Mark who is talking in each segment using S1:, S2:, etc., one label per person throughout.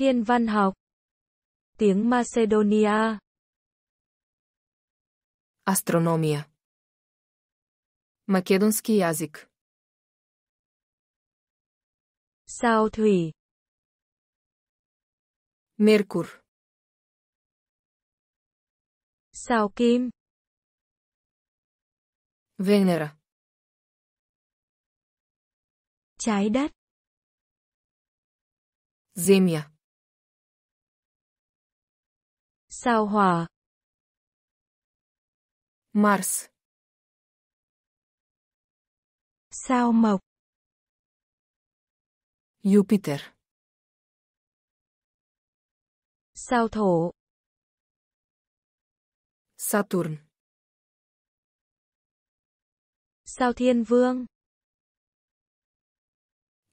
S1: Thiên văn học Tiếng Macedonia Астрономия Македонски јазик Sao thủy Mercur Sao kim Venera Trái đất Земја Sao hỏa. Mars. Sao mộc. Jupiter. Sao thổ. Saturn. Sao thiên vương.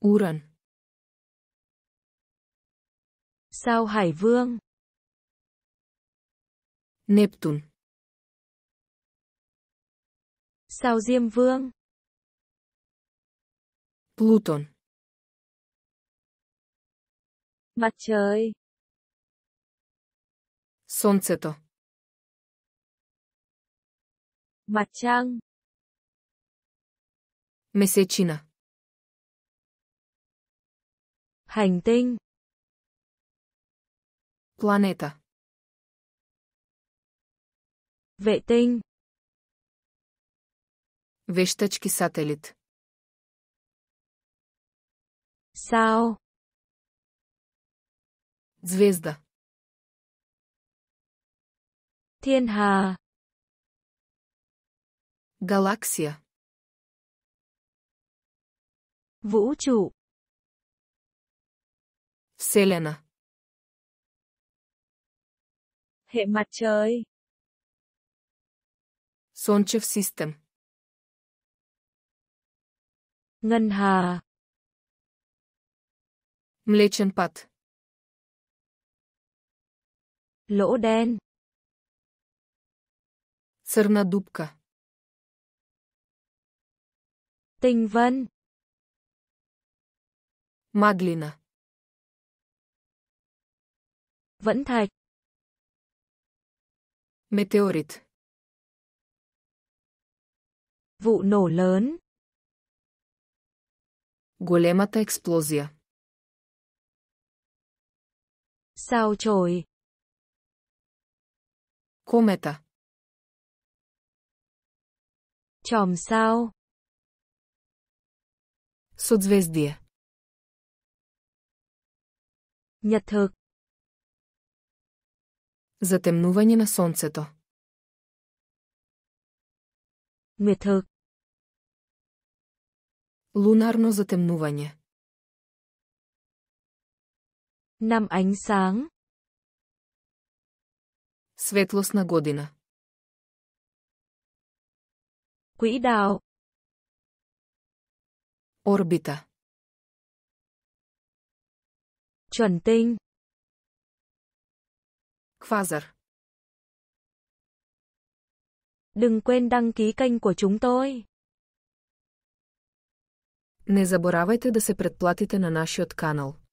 S1: Uran. Sao hải vương. Neptun. Sao Diêm Vương. Pluton. Mặt trời. Слънцето. Mặt trăng. Месечина. Hành tinh. Планета. Vệ tinh. Вещачки сателит. Sao. Звезда. Thiên hà. Galaxia. Vũ trụ. Selena. Hệ mặt trời. Сончев систем. Ngân hà. Mlečen pad. Lỗ đen. Crna dubka. tình vân. Maglina. Vẫn thạch. Meteorit. Vụ нổ lớn. Големата експлозия. Sao trời. Комета. Chòm sao. Созвездие. Nhật thực. Затемнување на сонцето. Міток. Лунарно затемнування. Năm ánh sáng. Светлосна година. Quỹ đạo. Орбита. Chuẩn tinh. Quasar. Đừng quên đăng ký kênh của chúng tôi. Не заборавайте да се предплатите на нашиот канал.